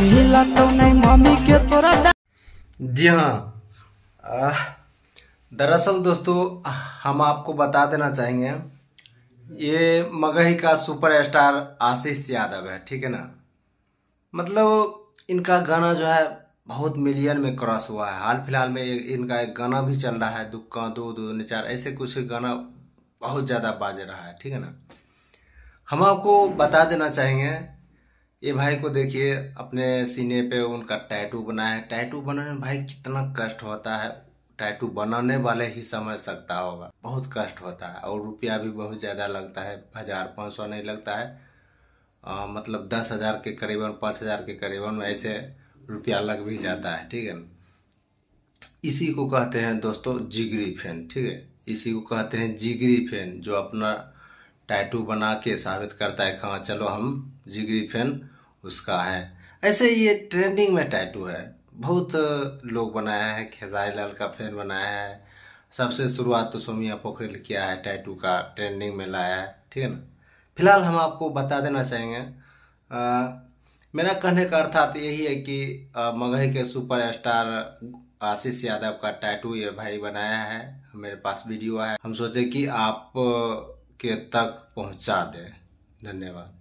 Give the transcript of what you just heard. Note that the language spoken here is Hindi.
तो जी हाँ दरअसल दोस्तों हम आपको बता देना चाहेंगे ये मगही का सुपरस्टार आशीष यादव है ठीक है ना मतलब इनका गाना जो है बहुत मिलियन में क्रॉस हुआ है हाल फिलहाल में इनका एक गाना भी चल रहा है दुक्का दो दो चार ऐसे कुछ गाना बहुत ज़्यादा बाज रहा है ठीक है ना हम आपको बता देना चाहेंगे ये भाई को देखिए अपने सीने पे उनका टैटू बनाया है टैटू बनाने में भाई कितना कष्ट होता है टैटू बनाने वाले ही समझ सकता होगा बहुत कष्ट होता है और रुपया भी बहुत ज़्यादा लगता है हज़ार पाँच सौ नहीं लगता है आ, मतलब दस हज़ार के करीबन पाँच हज़ार के करीबन ऐसे रुपया लग भी जाता है ठीक है इसी को कहते हैं दोस्तों जिगरी फैन ठीक है इसी को कहते हैं जिगरी फैन जो अपना टैटू बना के साबित करता है हाँ चलो हम जिगरी फैन उसका है ऐसे ये ट्रेंडिंग में टैटू है बहुत लोग बनाया है खेजाई लाल का फैन बनाया है सबसे शुरुआत तो सोमिया पोखरेल किया है टैटू का ट्रेंडिंग में लाया है ठीक है ना फिलहाल हम आपको बता देना चाहेंगे मेरा कहने का अर्थात यही है कि मगही के सुपरस्टार आशीष यादव का टैटू ये भाई बनाया है मेरे पास वीडियो है हम सोचे कि आप के तक पहुंचा दें धन्यवाद